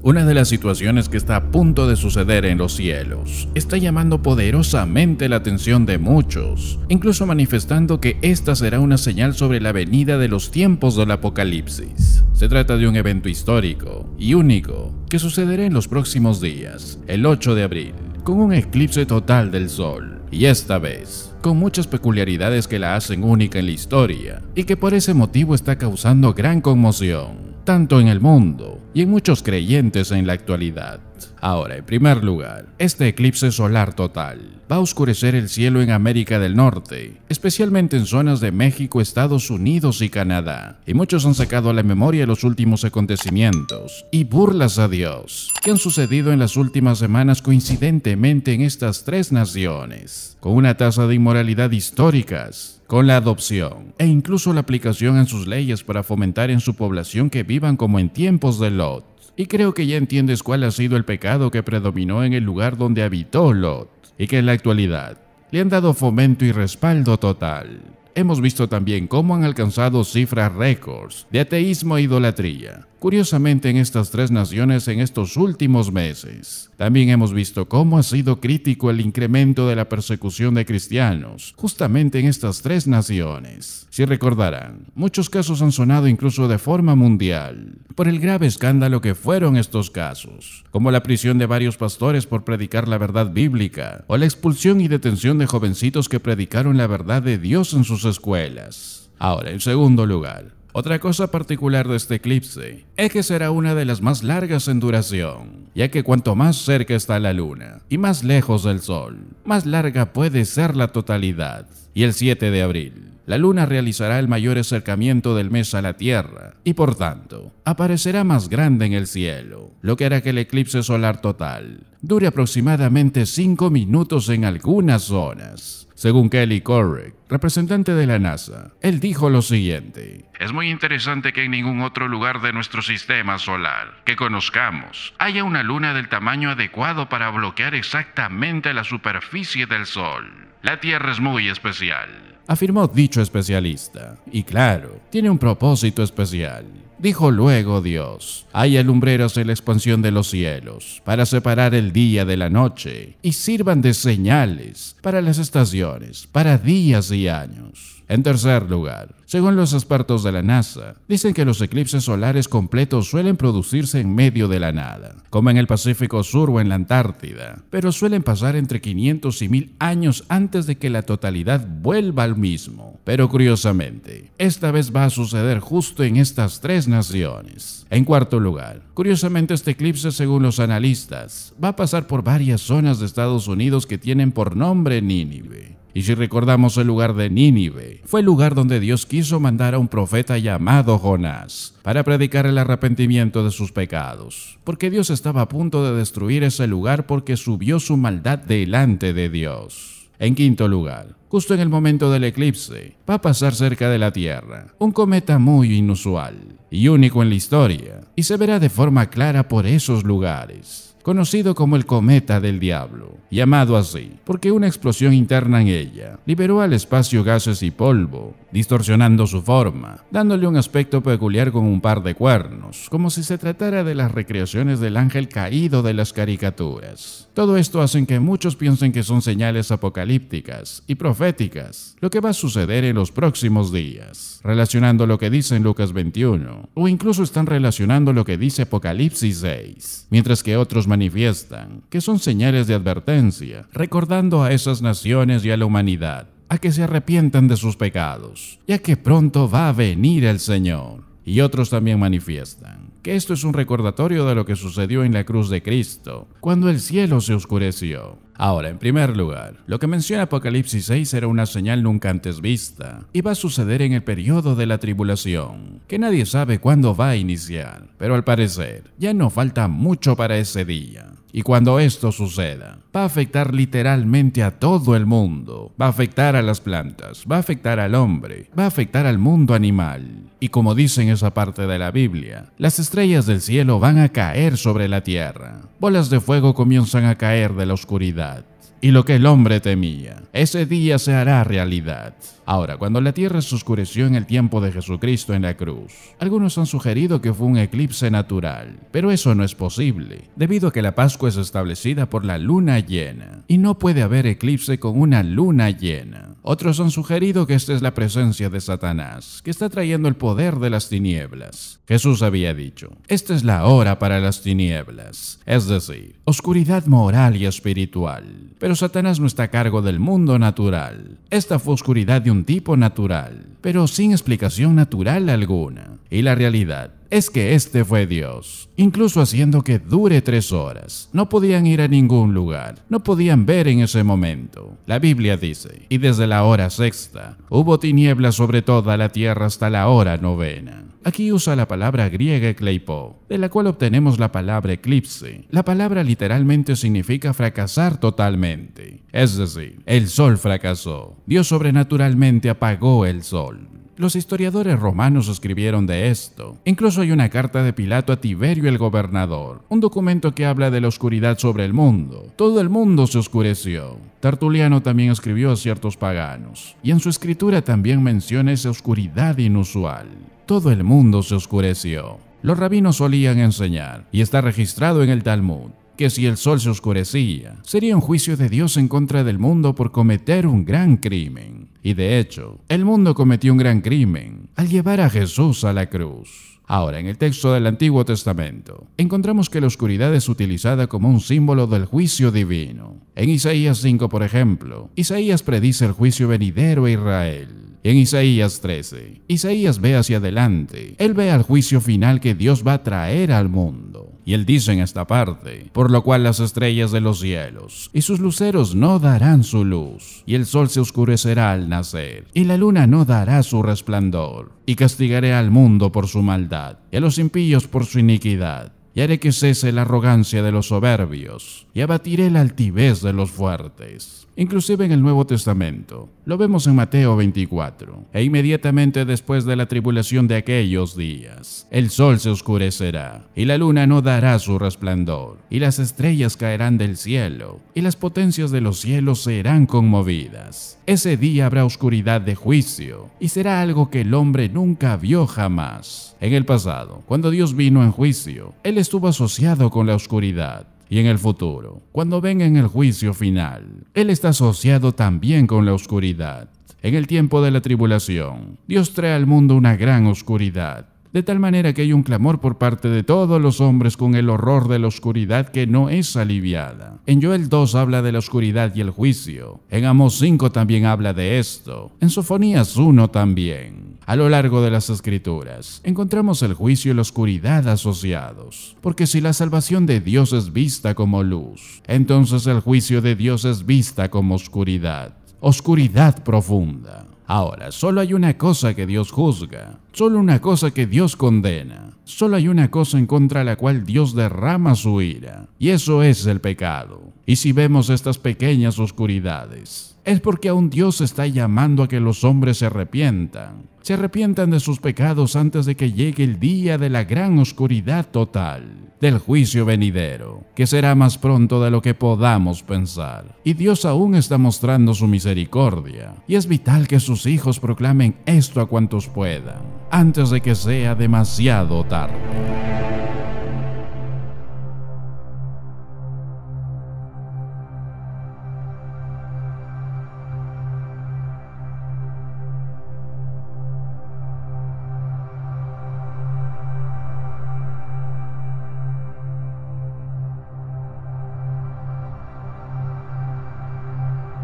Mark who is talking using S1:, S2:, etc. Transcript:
S1: Una de las situaciones que está a punto de suceder en los cielos está llamando poderosamente la atención de muchos, incluso manifestando que esta será una señal sobre la venida de los tiempos del apocalipsis. Se trata de un evento histórico y único que sucederá en los próximos días, el 8 de abril, con un eclipse total del Sol, y esta vez con muchas peculiaridades que la hacen única en la historia y que por ese motivo está causando gran conmoción, tanto en el mundo y en muchos creyentes en la actualidad. Ahora, en primer lugar, este eclipse solar total va a oscurecer el cielo en América del Norte, especialmente en zonas de México, Estados Unidos y Canadá. Y muchos han sacado a la memoria los últimos acontecimientos y burlas a Dios que han sucedido en las últimas semanas coincidentemente en estas tres naciones, con una tasa de inmoralidad históricas, con la adopción e incluso la aplicación en sus leyes para fomentar en su población que vivan como en tiempos de Lot. Y creo que ya entiendes cuál ha sido el pecado que predominó en el lugar donde habitó Lot, y que en la actualidad le han dado fomento y respaldo total. Hemos visto también cómo han alcanzado cifras récords de ateísmo e idolatría, Curiosamente en estas tres naciones en estos últimos meses, también hemos visto cómo ha sido crítico el incremento de la persecución de cristianos, justamente en estas tres naciones. Si recordarán, muchos casos han sonado incluso de forma mundial, por el grave escándalo que fueron estos casos, como la prisión de varios pastores por predicar la verdad bíblica, o la expulsión y detención de jovencitos que predicaron la verdad de Dios en sus escuelas. Ahora, en segundo lugar, otra cosa particular de este eclipse es que será una de las más largas en duración, ya que cuanto más cerca está la luna y más lejos del sol, más larga puede ser la totalidad. Y el 7 de abril, la luna realizará el mayor acercamiento del mes a la Tierra y por tanto, aparecerá más grande en el cielo, lo que hará que el eclipse solar total dure aproximadamente 5 minutos en algunas zonas. Según Kelly Corrick, representante de la NASA, él dijo lo siguiente. Es muy interesante que en ningún otro lugar de nuestro sistema solar que conozcamos haya una luna del tamaño adecuado para bloquear exactamente la superficie del Sol. La Tierra es muy especial. Afirmó dicho especialista. Y claro, tiene un propósito especial. Dijo luego Dios, hay alumbreros en la expansión de los cielos, para separar el día de la noche, y sirvan de señales para las estaciones, para días y años. En tercer lugar, según los expertos de la NASA, dicen que los eclipses solares completos suelen producirse en medio de la nada, como en el Pacífico Sur o en la Antártida, pero suelen pasar entre 500 y 1000 años antes de que la totalidad vuelva al mismo. Pero curiosamente, esta vez va a suceder justo en estas tres naciones. En cuarto lugar, curiosamente este eclipse según los analistas va a pasar por varias zonas de Estados Unidos que tienen por nombre Nínive. Y si recordamos el lugar de Nínive, fue el lugar donde Dios quiso mandar a un profeta llamado Jonás para predicar el arrepentimiento de sus pecados, porque Dios estaba a punto de destruir ese lugar porque subió su maldad delante de Dios. En quinto lugar, justo en el momento del eclipse, va a pasar cerca de la Tierra, un cometa muy inusual y único en la historia, y se verá de forma clara por esos lugares conocido como el cometa del diablo, llamado así porque una explosión interna en ella liberó al espacio gases y polvo, distorsionando su forma, dándole un aspecto peculiar con un par de cuernos, como si se tratara de las recreaciones del ángel caído de las caricaturas. Todo esto hace que muchos piensen que son señales apocalípticas y proféticas, lo que va a suceder en los próximos días, relacionando lo que dice en Lucas 21, o incluso están relacionando lo que dice Apocalipsis 6, mientras que otros manifiestan, que son señales de advertencia, recordando a esas naciones y a la humanidad a que se arrepientan de sus pecados, ya que pronto va a venir el Señor. Y otros también manifiestan esto es un recordatorio de lo que sucedió en la cruz de Cristo, cuando el cielo se oscureció. Ahora, en primer lugar, lo que menciona Apocalipsis 6 era una señal nunca antes vista y va a suceder en el periodo de la tribulación, que nadie sabe cuándo va a iniciar, pero al parecer ya no falta mucho para ese día. Y cuando esto suceda, va a afectar literalmente a todo el mundo. Va a afectar a las plantas, va a afectar al hombre, va a afectar al mundo animal. Y como dice en esa parte de la Biblia, las estrellas del cielo van a caer sobre la tierra. Bolas de fuego comienzan a caer de la oscuridad y lo que el hombre temía. Ese día se hará realidad. Ahora, cuando la Tierra se oscureció en el tiempo de Jesucristo en la cruz, algunos han sugerido que fue un eclipse natural, pero eso no es posible, debido a que la Pascua es establecida por la luna llena, y no puede haber eclipse con una luna llena. Otros han sugerido que esta es la presencia de Satanás, que está trayendo el poder de las tinieblas. Jesús había dicho, esta es la hora para las tinieblas, es decir, oscuridad moral y espiritual. Pero Satanás no está a cargo del mundo natural. Esta fue oscuridad de un tipo natural pero sin explicación natural alguna. Y la realidad es que este fue Dios, incluso haciendo que dure tres horas. No podían ir a ningún lugar, no podían ver en ese momento. La Biblia dice, y desde la hora sexta hubo tinieblas sobre toda la tierra hasta la hora novena. Aquí usa la palabra griega Kleipo, de la cual obtenemos la palabra eclipse. La palabra literalmente significa fracasar totalmente. Es decir, el sol fracasó. Dios sobrenaturalmente apagó el sol. Los historiadores romanos escribieron de esto. Incluso hay una carta de Pilato a Tiberio el gobernador, un documento que habla de la oscuridad sobre el mundo. Todo el mundo se oscureció. Tertuliano también escribió a ciertos paganos, y en su escritura también menciona esa oscuridad inusual todo el mundo se oscureció. Los rabinos solían enseñar, y está registrado en el Talmud, que si el sol se oscurecía, sería un juicio de Dios en contra del mundo por cometer un gran crimen. Y de hecho, el mundo cometió un gran crimen al llevar a Jesús a la cruz. Ahora, en el texto del Antiguo Testamento, encontramos que la oscuridad es utilizada como un símbolo del juicio divino. En Isaías 5, por ejemplo, Isaías predice el juicio venidero a Israel en Isaías 13, Isaías ve hacia adelante, él ve al juicio final que Dios va a traer al mundo. Y él dice en esta parte, por lo cual las estrellas de los cielos y sus luceros no darán su luz, y el sol se oscurecerá al nacer, y la luna no dará su resplandor, y castigaré al mundo por su maldad, y a los impíos por su iniquidad y haré que cese la arrogancia de los soberbios, y abatiré la altivez de los fuertes inclusive en el Nuevo Testamento. Lo vemos en Mateo 24. E inmediatamente después de la tribulación de aquellos días, el sol se oscurecerá, y la luna no dará su resplandor, y las estrellas caerán del cielo, y las potencias de los cielos serán conmovidas. Ese día habrá oscuridad de juicio, y será algo que el hombre nunca vio jamás. En el pasado, cuando Dios vino en juicio, Él estuvo asociado con la oscuridad y en el futuro, cuando venga en el juicio final. Él está asociado también con la oscuridad. En el tiempo de la tribulación, Dios trae al mundo una gran oscuridad de tal manera que hay un clamor por parte de todos los hombres con el horror de la oscuridad que no es aliviada. En Joel 2 habla de la oscuridad y el juicio, en Amos 5 también habla de esto, en Sofonías 1 también. A lo largo de las escrituras, encontramos el juicio y la oscuridad asociados, porque si la salvación de Dios es vista como luz, entonces el juicio de Dios es vista como oscuridad, oscuridad profunda. Ahora, solo hay una cosa que Dios juzga, solo una cosa que Dios condena, solo hay una cosa en contra la cual Dios derrama su ira, y eso es el pecado. Y si vemos estas pequeñas oscuridades, es porque aún Dios está llamando a que los hombres se arrepientan, se arrepientan de sus pecados antes de que llegue el día de la gran oscuridad total, del juicio venidero, que será más pronto de lo que podamos pensar. Y Dios aún está mostrando su misericordia, y es vital que sus hijos proclamen esto a cuantos puedan, antes de que sea demasiado tarde.